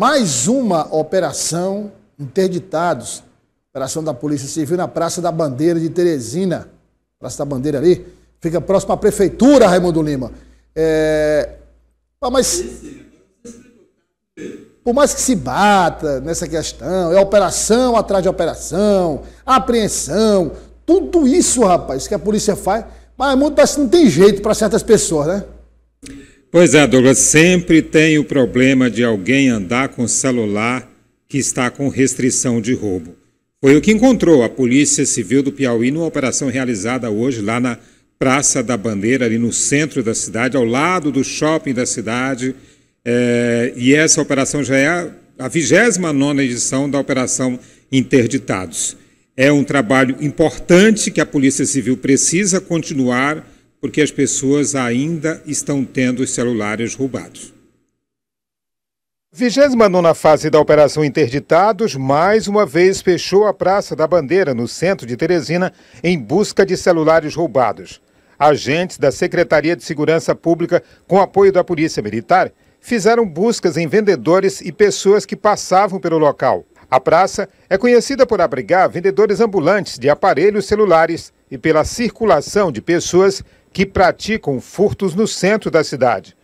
mais uma operação interditados. Operação da Polícia Civil na Praça da Bandeira de Teresina. Praça da Bandeira ali. Fica próximo à prefeitura, Raimundo Lima. É... Ah, mas. Por mais que se bata nessa questão, é operação atrás de operação, apreensão, tudo isso, rapaz, que a polícia faz. Mas muito parece assim que não tem jeito para certas pessoas, né? Pois é, Douglas, sempre tem o problema de alguém andar com celular que está com restrição de roubo. Foi o que encontrou a Polícia Civil do Piauí numa operação realizada hoje lá na Praça da Bandeira, ali no centro da cidade, ao lado do shopping da cidade. É, e essa operação já é a 29 edição da Operação Interditados. É um trabalho importante que a Polícia Civil precisa continuar porque as pessoas ainda estão tendo os celulares roubados. 29 fase da Operação Interditados mais uma vez fechou a Praça da Bandeira, no centro de Teresina, em busca de celulares roubados. Agentes da Secretaria de Segurança Pública, com apoio da Polícia Militar, fizeram buscas em vendedores e pessoas que passavam pelo local. A praça é conhecida por abrigar vendedores ambulantes de aparelhos celulares e pela circulação de pessoas que praticam furtos no centro da cidade.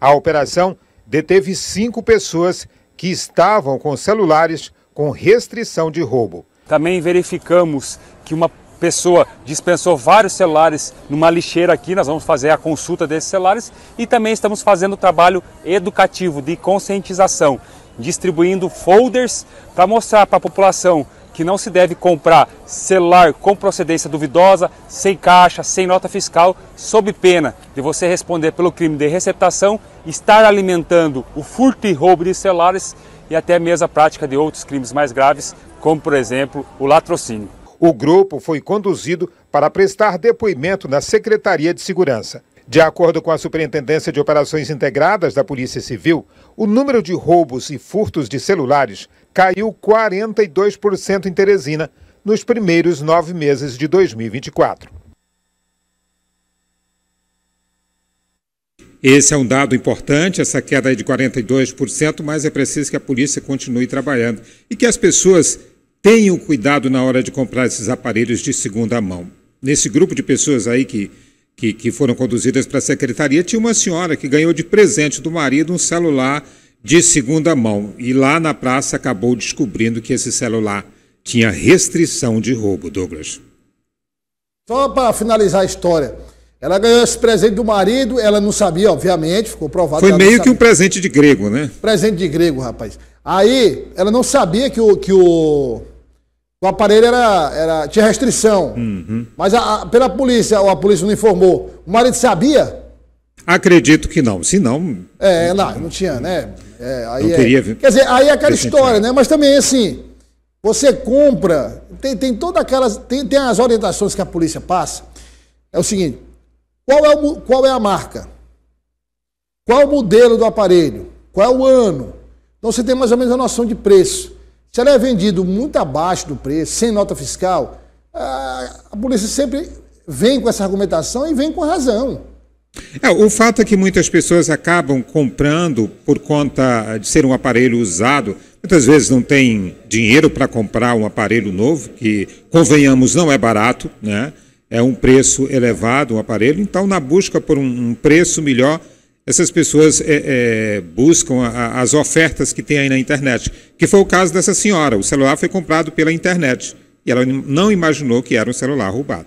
A operação deteve cinco pessoas que estavam com celulares com restrição de roubo. Também verificamos que uma pessoa dispensou vários celulares numa lixeira aqui, nós vamos fazer a consulta desses celulares e também estamos fazendo trabalho educativo de conscientização, distribuindo folders para mostrar para a população que não se deve comprar celular com procedência duvidosa, sem caixa, sem nota fiscal, sob pena de você responder pelo crime de receptação, estar alimentando o furto e roubo de celulares e até mesmo a prática de outros crimes mais graves, como por exemplo o latrocínio. O grupo foi conduzido para prestar depoimento na Secretaria de Segurança. De acordo com a Superintendência de Operações Integradas da Polícia Civil, o número de roubos e furtos de celulares caiu 42% em Teresina nos primeiros nove meses de 2024. Esse é um dado importante, essa queda de 42%, mas é preciso que a polícia continue trabalhando e que as pessoas tenham cuidado na hora de comprar esses aparelhos de segunda mão. Nesse grupo de pessoas aí que que, que foram conduzidas para a secretaria, tinha uma senhora que ganhou de presente do marido um celular de segunda mão. E lá na praça acabou descobrindo que esse celular tinha restrição de roubo, Douglas. Só para finalizar a história. Ela ganhou esse presente do marido, ela não sabia, obviamente, ficou provado. Foi meio que um presente de grego, né? Presente de grego, rapaz. Aí, ela não sabia que o, que o, o aparelho era, era tinha restrição. Uhum. Mas a, a, pela polícia, ou a polícia não informou. O marido sabia? Acredito que não. Se não. É, não, não tinha, né? É, aí não é, teria. Quer dizer, aí é aquela história, né? Mas também, assim, você compra. Tem, tem todas aquelas. Tem, tem as orientações que a polícia passa. É o seguinte: qual é, o, qual é a marca? Qual é o modelo do aparelho? Qual é o ano? Então você tem mais ou menos a noção de preço. Se ela é vendida muito abaixo do preço, sem nota fiscal, a polícia sempre vem com essa argumentação e vem com razão. É, o fato é que muitas pessoas acabam comprando por conta de ser um aparelho usado. Muitas vezes não tem dinheiro para comprar um aparelho novo, que, convenhamos, não é barato, né? é um preço elevado um aparelho. Então, na busca por um preço melhor, essas pessoas é, é, buscam a, as ofertas que tem aí na internet, que foi o caso dessa senhora. O celular foi comprado pela internet e ela não imaginou que era um celular roubado.